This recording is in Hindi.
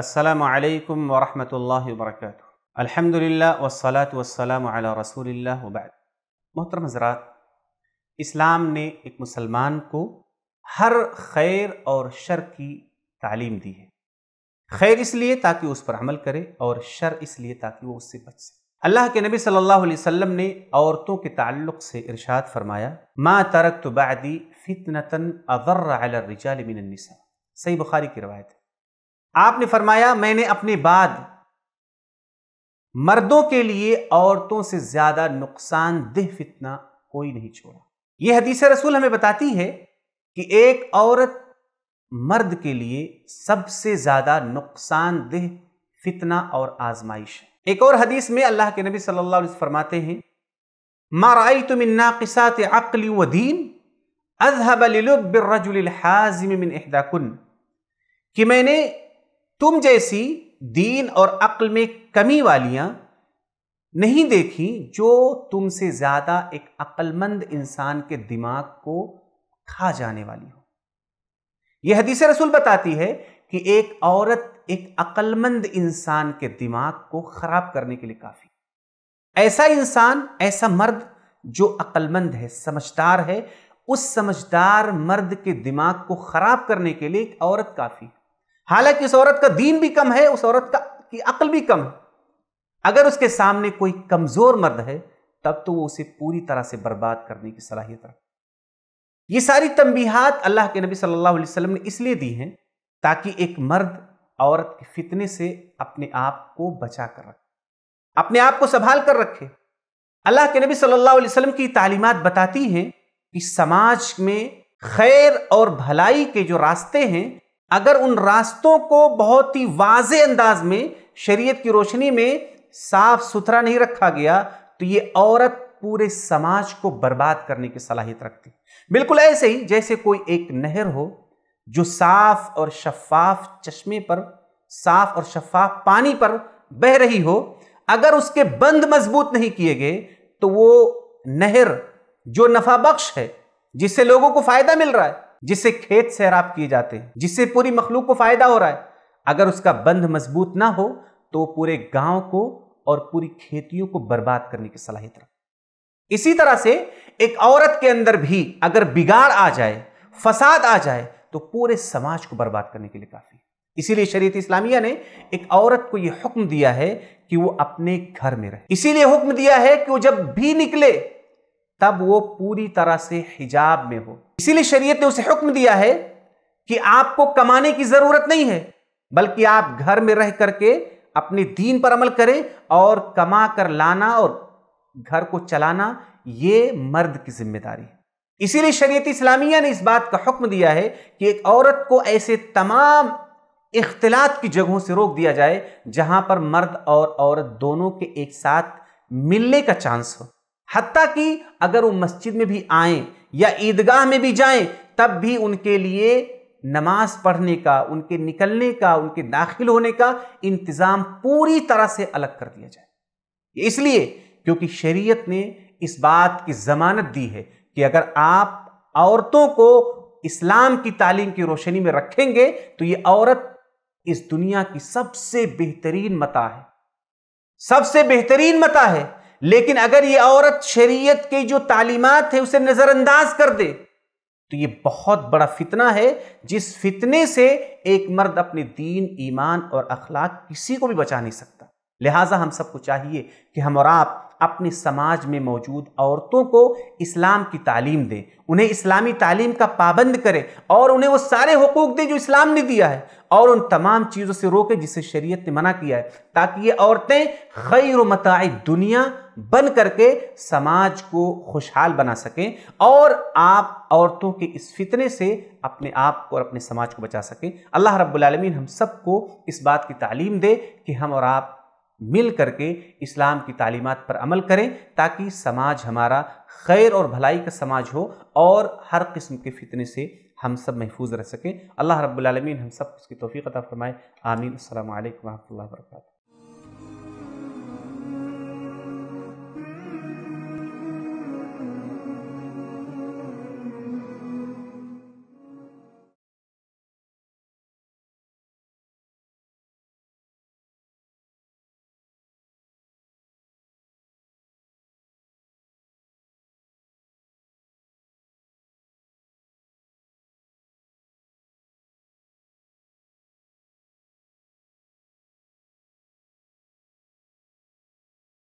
असलकम वरहमल वर्क अलहमदिल्ला वसलात वसलाम रसूलिल्लाह वबाद मोहतरम हजरात इस्लाम ने एक मुसलमान को हर खैर और शर की तालीम दी है खैर इसलिए ताकि उस पर अमल करे और शर इसलिए ताकि वो उससे बच सके अल्लाह के नबी सल्लल्लाहु अलैहि वसल्लम ने औरतों के ताल्लुक से इरशाद फरमाया माँ तरक तो बादी फितनतन अवर्र रिजाल मिनसा सही बुखारी की रवायत है आपने फरमाया मैंने अपने बाद मर्दों के लिए औरतों से ज्यादा नुकसानदेह फितना कोई नहीं छोड़ा यह हदीस रसूल हमें बताती है कि एक औरत मर्द के लिए सबसे ज्यादा नुकसानदेह फितना और आजमाइश है एक और हदीस में अल्लाह के नबी सल्लल्लाहु अलैहि वसल्लम फरमाते हैं माराई तुम नाकिसात अकली व दीन अजहब रजुल हाजिम मिन इहदाकुन कि मैंने तुम जैसी दीन और अक्ल में कमी वालियां नहीं देखी जो तुमसे ज्यादा एक अक्लमंद इंसान के दिमाग को खा जाने वाली हो यह हदीस रसूल बताती है कि एक औरत एक अक्लमंद इंसान के दिमाग को खराब करने के लिए काफी ऐसा इंसान ऐसा मर्द जो अक्लमंद है समझदार है उस समझदार मर्द के दिमाग को खराब करने के लिए एक औरत काफी है हालांकि उस औरत का दीन भी कम है उस औरत का की अकल भी कम है अगर उसके सामने कोई कमजोर मर्द है तब तो वो उसे पूरी तरह से बर्बाद करने की सलाहियत रख ये सारी तंबीहात अल्लाह के नबी सल्लल्लाहु अलैहि वसल्लम ने इसलिए दी हैं ताकि एक मर्द औरत के फितने से अपने आप को बचा कर रखे अपने आप को संभाल कर रखे अल्लाह के नबी सल्लल्लाहु अलैहि वसल्लम की तालीमात बताती हैं कि समाज में खैर और भलाई के जो रास्ते हैं अगर उन रास्तों को बहुत ही वाज अंदाज में शरीयत की रोशनी में साफ सुथरा नहीं रखा गया तो ये औरत पूरे समाज को बर्बाद करने की सलाहियत रखती बिल्कुल ऐसे ही जैसे कोई एक नहर हो जो साफ और शफाफ चश्मे पर साफ और शफाफ पानी पर बह रही हो अगर उसके बंद मजबूत नहीं किए गए तो वो नहर जो नफा बख्श है जिससे लोगों को फायदा मिल रहा है जिससे खेत सैराब किए जाते हैं जिससे पूरी मखलूक को फायदा हो रहा है अगर उसका बंध मजबूत ना हो तो पूरे गांव को और पूरी खेतियों को बर्बाद करने की सलाहियत रख इसी तरह से एक औरत के अंदर भी अगर बिगाड़ आ जाए फसाद आ जाए तो पूरे समाज को बर्बाद करने के लिए काफ़ी इसीलिए शरीत इस्लामिया ने एक औरत को यह हुक्म दिया है कि वो अपने घर में रहे इसीलिए हुक्म दिया है कि वो जब भी निकले तब वो पूरी तरह से हिजाब में हो इसीलिए शरीयत ने उसे हुक्म दिया है कि आपको कमाने की जरूरत नहीं है बल्कि आप घर में रह करके अपने दीन पर अमल करें और कमा कर लाना और घर को चलाना ये मर्द की जिम्मेदारी है इसीलिए शरीयत इस्लामिया ने इस बात का हुक्म दिया है कि एक औरत को ऐसे तमाम इख्तलात की जगहों से रोक दिया जाए जहां पर मर्द और औरत दोनों के एक साथ मिलने का चांस हो हती कि अगर वो मस्जिद में भी आए या ईदगाह में भी जाएं तब भी उनके लिए नमाज पढ़ने का उनके निकलने का उनके दाखिल होने का इंतज़ाम पूरी तरह से अलग कर दिया जाए इसलिए क्योंकि शरीयत ने इस बात की जमानत दी है कि अगर आप औरतों को इस्लाम की तालीम की रोशनी में रखेंगे तो ये औरत इस दुनिया की सबसे बेहतरीन मता है सबसे बेहतरीन मता है लेकिन अगर ये औरत शरीयत की जो तालीमत है उसे नज़रअंदाज कर दे तो ये बहुत बड़ा फितना है जिस फितने से एक मर्द अपने दीन ईमान और अखलाक किसी को भी बचा नहीं सकता लिहाजा हम सबको चाहिए कि हम और आप अपने समाज में मौजूद औरतों को इस्लाम की तालीम दें उन्हें इस्लामी तालीम का पाबंद करें और उन्हें वो सारे हकूक़ दें जो इस्लाम ने दिया है और उन तमाम चीज़ों से रोकें जिसे शरीयत ने मना किया है ताकि ये औरतें खैर मताई दुनिया बन करके समाज को खुशहाल बना सकें और आप औरतों के इस फितने से अपने आप को और अपने समाज को बचा सकें अल्लाह रब्बुल रबालमीन हम सबको इस बात की तालीम दे कि हम और आप मिल करके इस्लाम की तालीमत पर अमल करें ताकि समाज हमारा खैर और भलाई का समाज हो और हर किस्म के फितने से हम सब महफूज रह सकें अल्लाह रब्बुल हम सब उसकी तोफ़ी अता फ़रमाए आमीन अल्लाम वरह वर्का